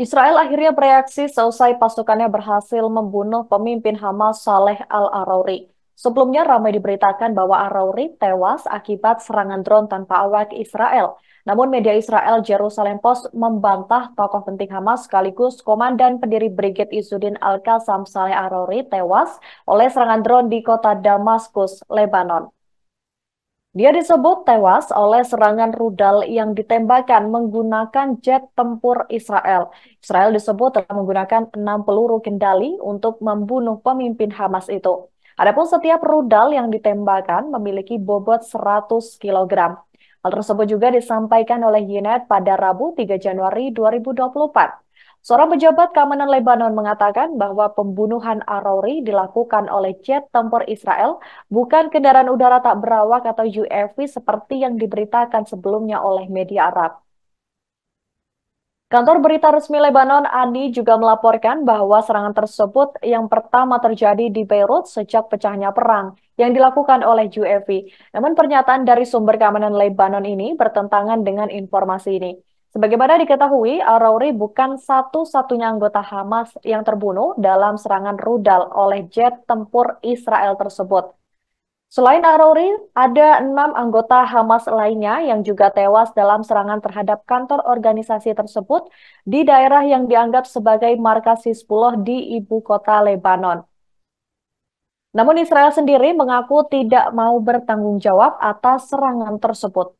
Israel akhirnya bereaksi seusai pasukannya berhasil membunuh pemimpin Hamas Saleh al-Arauri. Sebelumnya ramai diberitakan bahwa Arauri tewas akibat serangan drone tanpa awak Israel. Namun media Israel Jerusalem Post membantah tokoh penting Hamas sekaligus komandan pendiri Brigade Izzuddin Al-Qassam Saleh Arauri tewas oleh serangan drone di kota Damaskus, Lebanon. Dia disebut tewas oleh serangan rudal yang ditembakkan menggunakan jet tempur Israel. Israel disebut telah menggunakan enam peluru kendali untuk membunuh pemimpin Hamas itu. Adapun setiap rudal yang ditembakkan memiliki bobot 100 kg. Hal tersebut juga disampaikan oleh UNED pada Rabu 3 Januari 2024. Seorang pejabat keamanan Lebanon mengatakan bahwa pembunuhan Arori dilakukan oleh jet tempur Israel, bukan kendaraan udara tak berawak atau UAV seperti yang diberitakan sebelumnya oleh media Arab. Kantor berita resmi Lebanon, Ani, juga melaporkan bahwa serangan tersebut yang pertama terjadi di Beirut sejak pecahnya perang yang dilakukan oleh UAV. Namun pernyataan dari sumber keamanan Lebanon ini bertentangan dengan informasi ini. Sebagaimana diketahui, al rawri bukan satu-satunya anggota Hamas yang terbunuh dalam serangan rudal oleh jet tempur Israel tersebut. Selain al ada enam anggota Hamas lainnya yang juga tewas dalam serangan terhadap kantor organisasi tersebut di daerah yang dianggap sebagai markas Hizbullah di ibu kota Lebanon. Namun Israel sendiri mengaku tidak mau bertanggung jawab atas serangan tersebut.